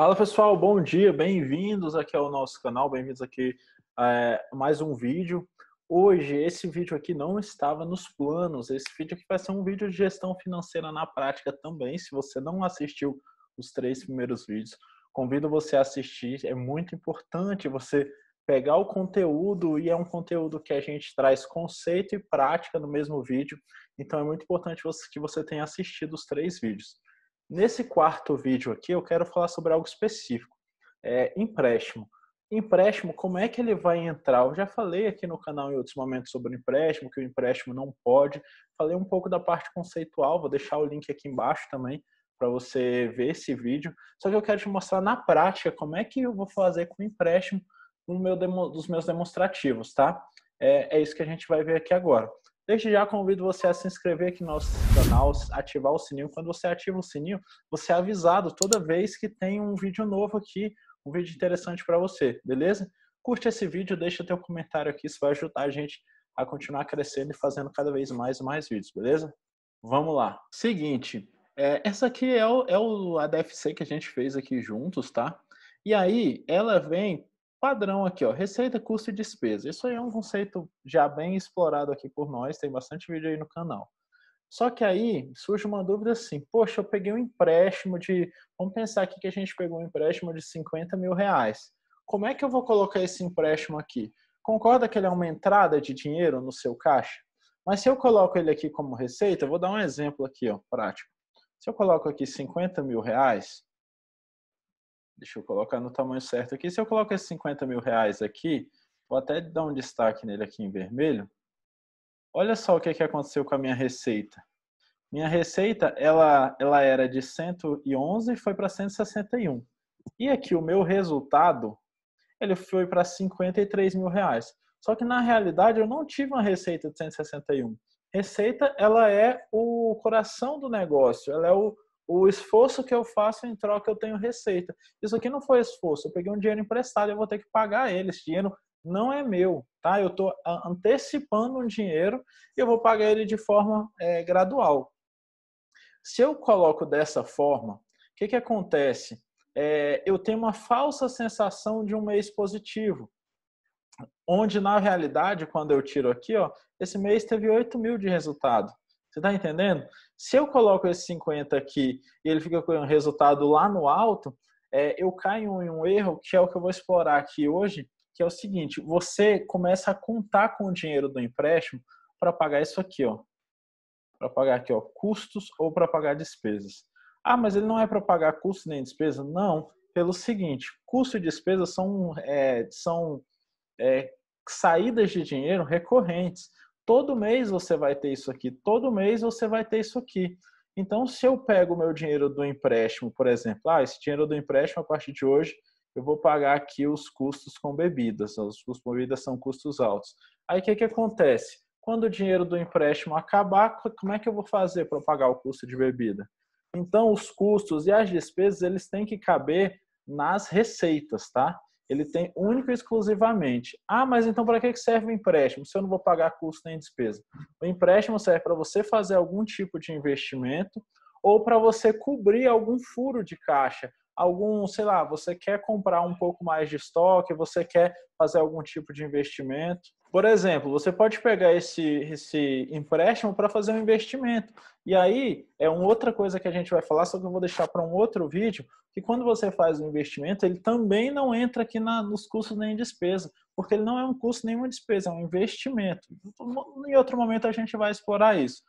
Fala pessoal, bom dia, bem-vindos aqui ao nosso canal, bem-vindos aqui é, mais um vídeo. Hoje, esse vídeo aqui não estava nos planos, esse vídeo aqui vai ser um vídeo de gestão financeira na prática também. Se você não assistiu os três primeiros vídeos, convido você a assistir, é muito importante você pegar o conteúdo e é um conteúdo que a gente traz conceito e prática no mesmo vídeo, então é muito importante que você tenha assistido os três vídeos. Nesse quarto vídeo aqui, eu quero falar sobre algo específico, é empréstimo. Empréstimo, como é que ele vai entrar? Eu já falei aqui no canal em outros momentos sobre o empréstimo, que o empréstimo não pode. Falei um pouco da parte conceitual, vou deixar o link aqui embaixo também para você ver esse vídeo. Só que eu quero te mostrar na prática como é que eu vou fazer com o empréstimo no meu demo, dos meus demonstrativos, tá? É, é isso que a gente vai ver aqui agora. Desde já convido você a se inscrever aqui no nosso canal, ativar o sininho. Quando você ativa o sininho, você é avisado toda vez que tem um vídeo novo aqui, um vídeo interessante para você, beleza? Curte esse vídeo, deixa teu comentário aqui, isso vai ajudar a gente a continuar crescendo e fazendo cada vez mais e mais vídeos, beleza? Vamos lá. Seguinte, é, essa aqui é, o, é o, a DFC que a gente fez aqui juntos, tá? E aí, ela vem padrão aqui, ó, receita, custo e despesa. Isso aí é um conceito já bem explorado aqui por nós, tem bastante vídeo aí no canal. Só que aí surge uma dúvida assim, poxa, eu peguei um empréstimo de, vamos pensar aqui que a gente pegou um empréstimo de 50 mil reais. Como é que eu vou colocar esse empréstimo aqui? Concorda que ele é uma entrada de dinheiro no seu caixa? Mas se eu coloco ele aqui como receita, vou dar um exemplo aqui, ó, prático. Se eu coloco aqui 50 mil reais, Deixa eu colocar no tamanho certo aqui. Se eu coloco esses 50 mil reais aqui, vou até dar um destaque nele aqui em vermelho. Olha só o que, é que aconteceu com a minha receita. Minha receita, ela, ela era de 111 e foi para 161. E aqui o meu resultado, ele foi para 53 mil reais. Só que na realidade eu não tive uma receita de 161. Receita, ela é o coração do negócio, ela é o, o esforço que eu faço em troca eu tenho receita. Isso aqui não foi esforço, eu peguei um dinheiro emprestado, eu vou ter que pagar ele. Esse dinheiro não é meu, tá? Eu estou ah, antecipando um dinheiro e eu vou pagar ele de forma é, gradual. Se eu coloco dessa forma, o que, que acontece? É, eu tenho uma falsa sensação de um mês positivo, onde na realidade, quando eu tiro aqui, ó, esse mês teve 8 mil de resultado. Você está entendendo? Se eu coloco esse 50 aqui e ele fica com um resultado lá no alto, é, eu caio em um erro que é o que eu vou explorar aqui hoje, que é o seguinte: você começa a contar com o dinheiro do empréstimo para pagar isso aqui, ó, para pagar aqui, ó, custos ou para pagar despesas. Ah, mas ele não é para pagar custo nem despesa? Não, pelo seguinte: custo e despesa são, é, são é, saídas de dinheiro recorrentes. Todo mês você vai ter isso aqui, todo mês você vai ter isso aqui. Então, se eu pego o meu dinheiro do empréstimo, por exemplo, ah, esse dinheiro do empréstimo, a partir de hoje, eu vou pagar aqui os custos com bebidas. Os custos com bebidas são custos altos. Aí, o que, que acontece? Quando o dinheiro do empréstimo acabar, como é que eu vou fazer para pagar o custo de bebida? Então, os custos e as despesas, eles têm que caber nas receitas, tá? ele tem único e exclusivamente. Ah, mas então para que serve o empréstimo se eu não vou pagar custo nem despesa? O empréstimo serve para você fazer algum tipo de investimento ou para você cobrir algum furo de caixa, algum, sei lá, você quer comprar um pouco mais de estoque, você quer fazer algum tipo de investimento. Por exemplo, você pode pegar esse, esse empréstimo para fazer um investimento. E aí é uma outra coisa que a gente vai falar, só que eu vou deixar para um outro vídeo, que quando você faz um investimento, ele também não entra aqui na, nos custos nem despesa, porque ele não é um custo nem uma despesa, é um investimento. Em outro momento a gente vai explorar isso.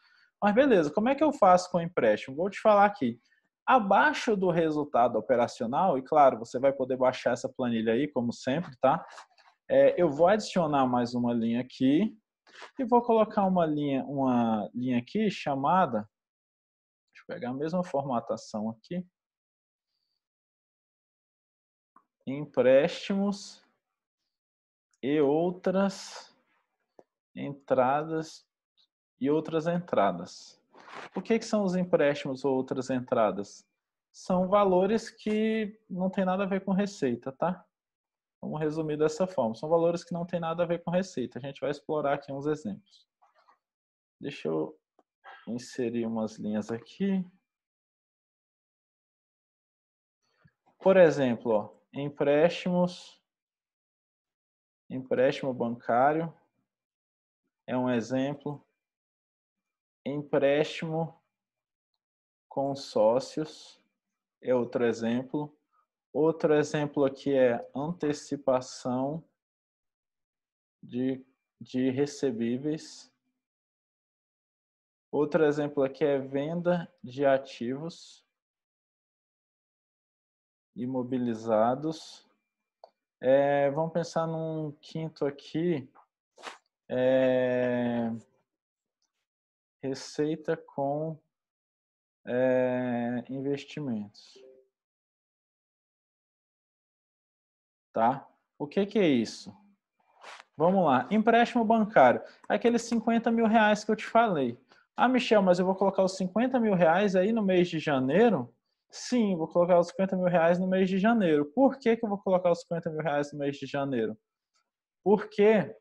Mas beleza, como é que eu faço com o empréstimo? Vou te falar aqui. Abaixo do resultado operacional, e claro, você vai poder baixar essa planilha aí, como sempre, tá? É, eu vou adicionar mais uma linha aqui e vou colocar uma linha, uma linha aqui chamada, deixa eu pegar a mesma formatação aqui, empréstimos e outras entradas e outras entradas. O que, que são os empréstimos ou outras entradas? São valores que não tem nada a ver com receita, tá? Vamos resumir dessa forma. São valores que não têm nada a ver com receita. A gente vai explorar aqui uns exemplos. Deixa eu inserir umas linhas aqui. Por exemplo, ó, empréstimos, empréstimo bancário é um exemplo. Empréstimo com sócios é outro exemplo. Outro exemplo aqui é antecipação de, de recebíveis. Outro exemplo aqui é venda de ativos imobilizados. É, vamos pensar num quinto aqui. É, receita com é, investimentos. Tá? O que, que é isso? Vamos lá. Empréstimo bancário. Aqueles 50 mil reais que eu te falei. Ah, Michel, mas eu vou colocar os 50 mil reais aí no mês de janeiro? Sim, vou colocar os 50 mil reais no mês de janeiro. Por que, que eu vou colocar os 50 mil reais no mês de janeiro? Porque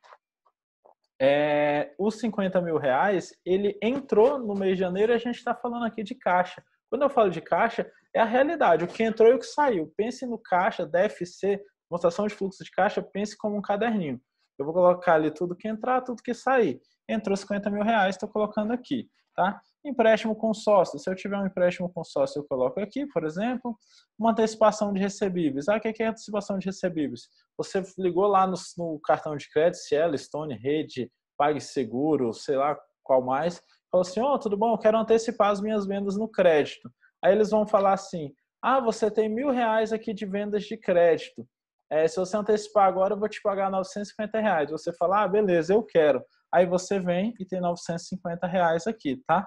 é, os 50 mil reais, ele entrou no mês de janeiro e a gente está falando aqui de caixa. Quando eu falo de caixa, é a realidade, o que entrou e o que saiu. Pense no caixa, DFC, Demonstração de fluxo de caixa, pense como um caderninho. Eu vou colocar ali tudo que entrar, tudo que sair. Entrou 50 mil reais, estou colocando aqui. Tá? Empréstimo consórcio Se eu tiver um empréstimo consórcio eu coloco aqui, por exemplo. Uma antecipação de recebíveis. Ah, o que é antecipação de recebíveis? Você ligou lá no, no cartão de crédito, Cielo, Stone, Rede, PagSeguro, sei lá qual mais. Falou assim, ó, oh, tudo bom, eu quero antecipar as minhas vendas no crédito. Aí eles vão falar assim, ah, você tem mil reais aqui de vendas de crédito é, se você antecipar agora, eu vou te pagar 950 reais. Você fala, ah, beleza, eu quero. Aí você vem e tem 950 reais aqui, tá?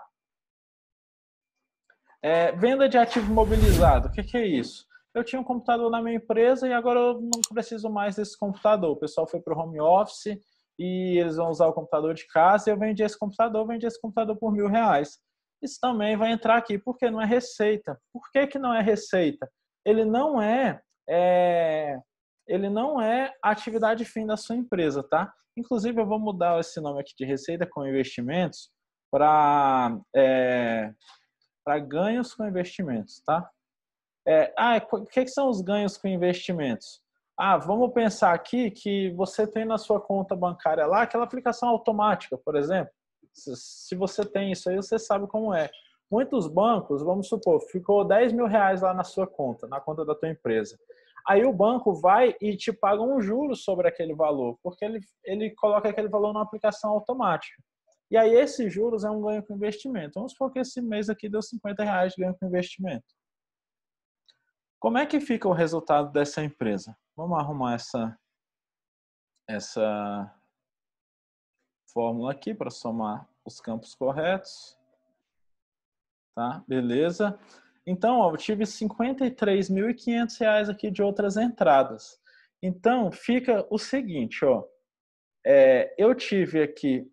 É, venda de ativo imobilizado, o que, que é isso? Eu tinha um computador na minha empresa e agora eu não preciso mais desse computador. O pessoal foi para o home office e eles vão usar o computador de casa e eu vendi esse computador, vendi esse computador por mil reais. Isso também vai entrar aqui, porque não é receita. Por que, que não é receita? Ele não é, é ele não é a atividade fim da sua empresa, tá? Inclusive, eu vou mudar esse nome aqui de receita com investimentos para é, para ganhos com investimentos, tá? É, ah, o que, que são os ganhos com investimentos? Ah, vamos pensar aqui que você tem na sua conta bancária lá aquela aplicação automática, por exemplo. Se você tem isso aí, você sabe como é. Muitos bancos, vamos supor, ficou 10 mil reais lá na sua conta, na conta da tua empresa. Aí o banco vai e te paga um juro sobre aquele valor, porque ele, ele coloca aquele valor na aplicação automática. E aí esses juros é um ganho com investimento. Vamos supor que esse mês aqui deu 50 reais de ganho com investimento. Como é que fica o resultado dessa empresa? Vamos arrumar essa, essa fórmula aqui para somar os campos corretos. Tá? Beleza. Então, ó, eu tive 53.500 reais aqui de outras entradas. Então, fica o seguinte, ó. É, eu tive aqui,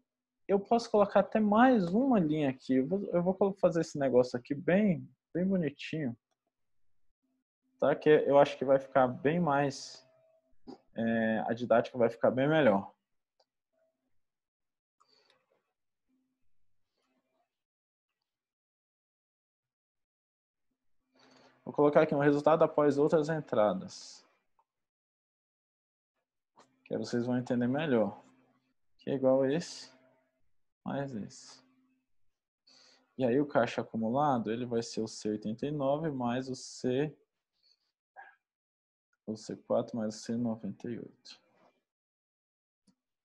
eu posso colocar até mais uma linha aqui. Eu vou, eu vou fazer esse negócio aqui bem, bem bonitinho. Tá? Que eu acho que vai ficar bem mais, é, a didática vai ficar bem melhor. Vou colocar aqui um resultado após outras entradas. Que vocês vão entender melhor. Que é igual a esse, mais esse. E aí o caixa acumulado, ele vai ser o C89 mais o C... O C4 mais o C98.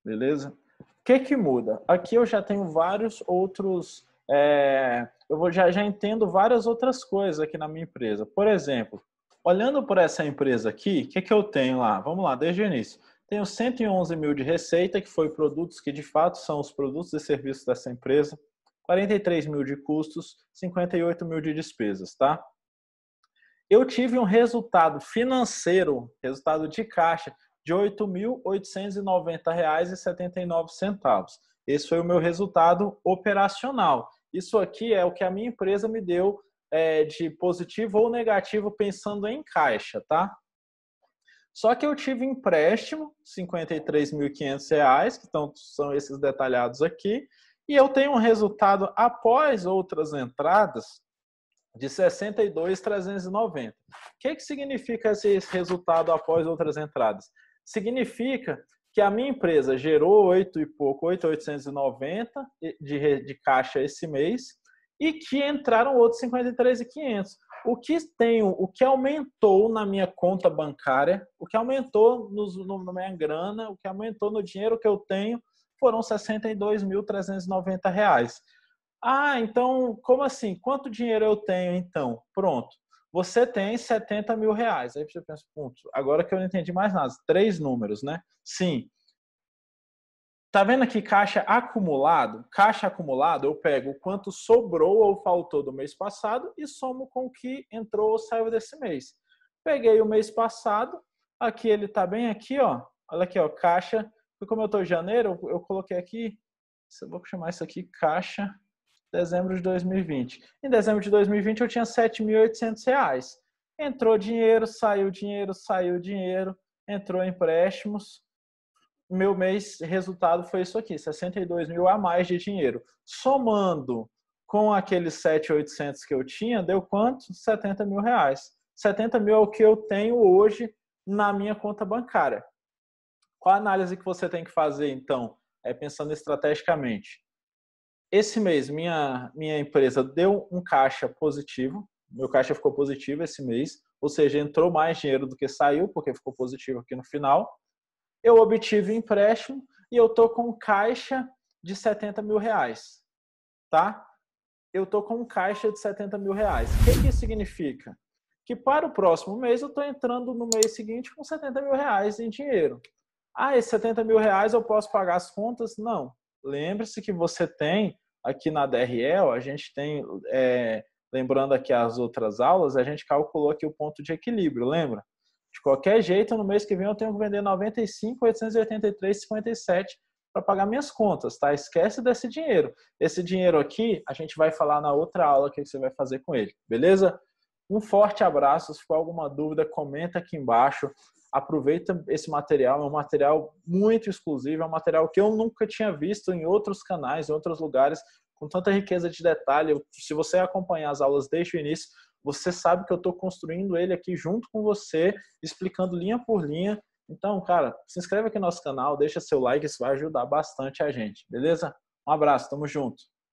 Beleza? O que que muda? Aqui eu já tenho vários outros... É, eu vou, já, já entendo várias outras coisas aqui na minha empresa. Por exemplo, olhando por essa empresa aqui, o que, é que eu tenho lá? Vamos lá, desde o início. Tenho 111 mil de receita, que foi produtos que de fato são os produtos e serviços dessa empresa, 43 mil de custos, 58 mil de despesas, tá? Eu tive um resultado financeiro, resultado de caixa, de R$ 8.890,79. Esse foi o meu resultado operacional isso aqui é o que a minha empresa me deu é, de positivo ou negativo pensando em caixa, tá? Só que eu tive empréstimo, R$ 53.500, que então, são esses detalhados aqui, e eu tenho um resultado após outras entradas de 62,390. O que, que significa esse resultado após outras entradas? Significa que a minha empresa gerou 8 e pouco, 8,890 de, de caixa esse mês e que entraram outros 53,500. O que tenho, o que aumentou na minha conta bancária, o que aumentou nos, no, na minha grana, o que aumentou no dinheiro que eu tenho foram 62.390 reais. Ah, então, como assim? Quanto dinheiro eu tenho então? Pronto. Você tem 70 mil reais. Aí você pensa, putz, agora que eu não entendi mais nada. Três números, né? Sim. Tá vendo aqui caixa acumulado? Caixa acumulado, eu pego o quanto sobrou ou faltou do mês passado e somo com o que entrou ou saiu desse mês. Peguei o mês passado, aqui ele tá bem aqui, ó. Olha aqui, ó, caixa. Como eu tô em janeiro, eu coloquei aqui, vou chamar isso aqui caixa dezembro de 2020. Em dezembro de 2020 eu tinha 7.800 reais. Entrou dinheiro, saiu dinheiro, saiu dinheiro, entrou empréstimos. Meu mês resultado foi isso aqui, 62 mil a mais de dinheiro. Somando com aqueles 7,800 que eu tinha, deu quanto? 70 mil reais. 70 mil é o que eu tenho hoje na minha conta bancária. Qual a análise que você tem que fazer, então, é, pensando estrategicamente? esse mês minha minha empresa deu um caixa positivo, meu caixa ficou positivo esse mês, ou seja, entrou mais dinheiro do que saiu, porque ficou positivo aqui no final. Eu obtive empréstimo e eu tô com caixa de 70 mil reais, tá? Eu tô com caixa de 70 mil reais. O que, que isso significa? Que para o próximo mês eu tô entrando no mês seguinte com 70 mil reais em dinheiro. Ah, esses 70 mil reais eu posso pagar as contas? Não lembre-se que você tem aqui na DRL, a gente tem, é, lembrando aqui as outras aulas, a gente calculou aqui o ponto de equilíbrio, lembra? De qualquer jeito, no mês que vem eu tenho que vender 95, 883,57 para pagar minhas contas, tá? Esquece desse dinheiro. Esse dinheiro aqui, a gente vai falar na outra aula o que você vai fazer com ele, beleza? Um forte abraço. Se for alguma dúvida, comenta aqui embaixo. Aproveita esse material, é um material muito exclusivo, é um material que eu nunca tinha visto em outros canais, em outros lugares, com tanta riqueza de detalhe. Se você acompanhar as aulas desde o início, você sabe que eu estou construindo ele aqui junto com você, explicando linha por linha. Então, cara, se inscreve aqui no nosso canal, deixa seu like, isso vai ajudar bastante a gente, beleza? Um abraço, tamo junto.